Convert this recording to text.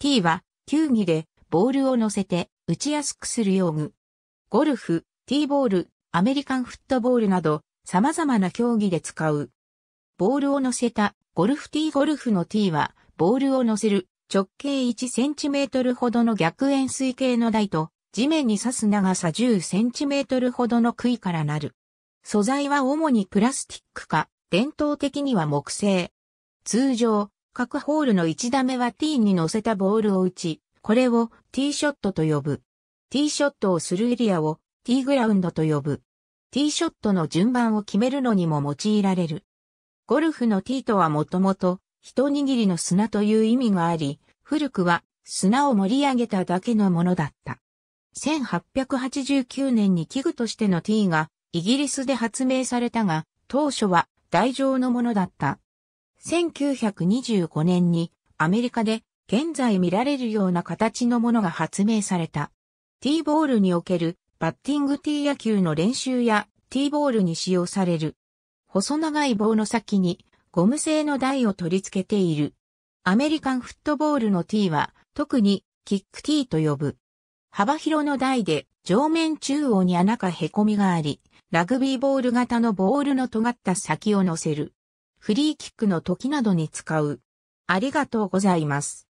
T は、球技で、ボールを乗せて、打ちやすくする用具。ゴルフ、T ボール、アメリカンフットボールなど、様々な競技で使う。ボールを乗せた、ゴルフ T ゴルフの T は、ボールを乗せる、直径 1cm ほどの逆円錐形の台と、地面に刺す長さ 10cm ほどの杭からなる。素材は主にプラスチックか、伝統的には木製。通常、各ホールの1打目はティーンに乗せたボールを打ち、これをティーショットと呼ぶ。ティーショットをするエリアをティーグラウンドと呼ぶ。ティーショットの順番を決めるのにも用いられる。ゴルフのティーとはもともと、一握りの砂という意味があり、古くは砂を盛り上げただけのものだった。1889年に器具としてのティーがイギリスで発明されたが、当初は台状のものだった1925年にアメリカで現在見られるような形のものが発明された。ティーボールにおけるバッティングティー野球の練習やティーボールに使用される。細長い棒の先にゴム製の台を取り付けている。アメリカンフットボールのティーは特にキックティーと呼ぶ。幅広の台で上面中央に穴か凹みがあり、ラグビーボール型のボールの尖った先を乗せる。フリーキックの時などに使う。ありがとうございます。